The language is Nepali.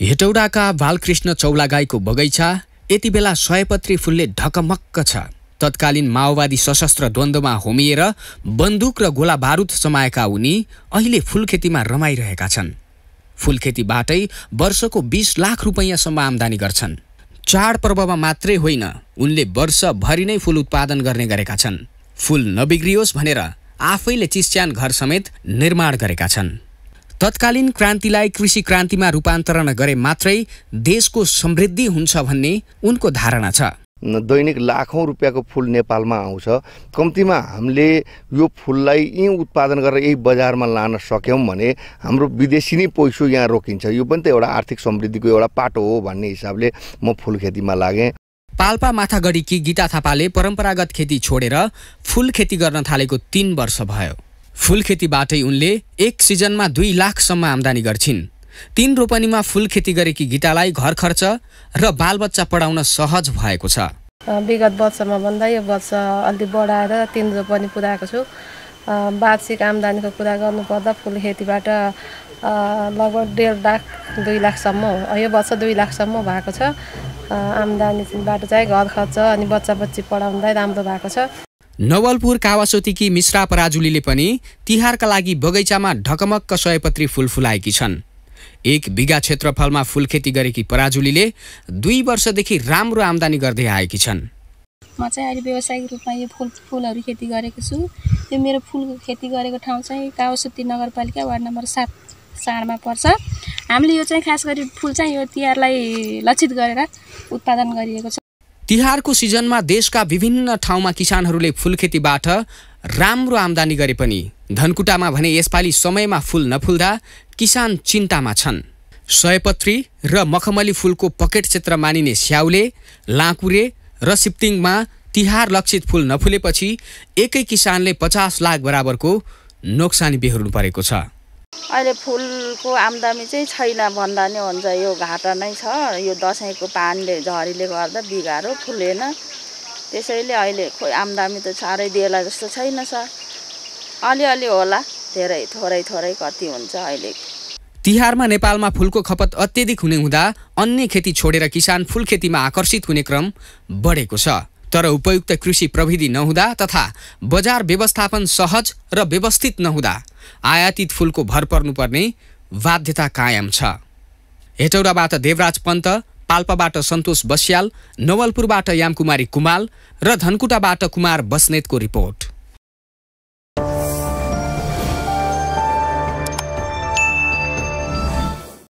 हेटौडाका बालकृष्ण चौलागाईको बगैँचा यति बेला सयपत्री फुलले ढकमक्क छ तत्कालीन माओवादी सशस्त्र द्वन्द्वमा होमिएर बन्दुक र गोला बारुद समाएका उनी अहिले फुलखेतीमा रमाइरहेका छन् फुलखेतीबाटै वर्षको बिस लाख रुपैयाँसम्म आम्दानी गर्छन् चाडपर्वमा मात्रै होइन उनले वर्षभरि नै फुल उत्पादन गर्ने गरेका छन् फुल नबिग्रियोस् भनेर आफैले चिस्च्यान घर समेत निर्माण गरेका छन् तत्कालीन क्रान्तिलाई कृषि क्रान्तिमा रूपान्तरण गरे मात्रै देशको समृद्धि हुन्छ भन्ने उनको धारणा छ दैनिक लाखौँ रुपियाँको फुल नेपालमा आउँछ कम्तीमा हामीले यो फुललाई यहीँ उत्पादन गरेर यही बजारमा लान सक्यौँ भने हाम्रो विदेशी नै पैसो यहाँ रोकिन्छ यो पनि त एउटा आर्थिक समृद्धिको एउटा पाटो हो भन्ने हिसाबले म फुल खेतीमा लागेँ पाल्पा माथागढीकी गीता थापाले परम्परागत खेती छोडेर फुल खेती गर्न थालेको तिन वर्ष भयो फुलखेतीबाटै उनले एक सिजनमा दुई लाखसम्म आम्दानी गर्छिन् तिन रोपनीमा फुल खेती गरेकी गीतालाई घर खर्च र बालबच्चा पढाउन सहज भएको छ विगत वर्षमा भन्दा यो वर्ष अलि बढाएर तिन रोपनी पुऱ्याएको छु वार्षिक आम्दानीको कुरा गर्नुपर्दा फुल खेतीबाट लगभग डेढ लाख दुई लाखसम्म यो वर्ष दुई लाखसम्म भएको छ आम्दानीबाट चाहिँ घर खर्च अनि बच्चा बच्ची पढाउँदै राम्रो भएको छ नवलपुर कावासोतीकी मिश्रा पराजुलीले पनि तिहारका लागि बगैँचामा ढकमक्क सयपत्री फुल फुलाएकी छन् एक बिगा क्षेत्रफलमा खेती गरेकी पराजुलीले दुई वर्षदेखि राम्रो आम्दानी गर्दै आएकी छन् म चाहिँ अहिले व्यावसायिक रूपमा यो फुल फुलहरू खेती गरेको छु यो मेरो फुलको खेती गरेको ठाउँ चाहिँ कावासोती नगरपालिका वार्ड नम्बर सात साँडमा पर्छ हामीले यो चाहिँ खास गरी फुल चाहिँ यो तिहारलाई लक्षित गरेर उत्पादन गरिएको छ तिहारको सिजनमा देशका विभिन्न ठाउँमा किसानहरूले फुलखेतीबाट राम्रो आम्दानी गरे पनि धनकुटामा भने यसपालि समयमा फुल नफुल्दा किसान चिन्तामा छन् सयपत्री र मखमली फुलको पकेट क्षेत्र मानिने स्याउले लाकुरे र सिप्तिङमा तिहार लक्षित फुल नफुलेपछि एकै किसानले पचास लाख बराबरको नोक्सानी बेहोर्नु परेको छ अहिले फुलको आम्दानी चाहिँ छैन भन्दा नै हुन्छ यो घाटा नै छ यो दसैँको पानीले झरीले गर्दा बिगारो फुलेन त्यसैले अहिले खोइ आम्दानी त साह्रै देला जस्तो छैन सर अलिअलि होला धेरै थोरै थोरै कति हुन्छ अहिले तिहारमा नेपालमा फुलको खपत अत्यधिक हुने हुँदा अन्य खेती छोडेर किसान फुल खेतीमा आकर्षित हुने क्रम बढेको छ तर उपयुक्त कृषि प्रविधि नहुँदा तथा बजार व्यवस्थापन सहज र व्यवस्थित नहुँदा आयातित फुलको भर पर्नुपर्ने बाध्यता कायम छ हेटौडाबाट देवराज पन्त पाल्पाबाट सन्तोष बस्याल नवलपुरबाट यामकुमारी कुमाल र धनकुटाबाट कुमार बस्नेतको रिपोर्ट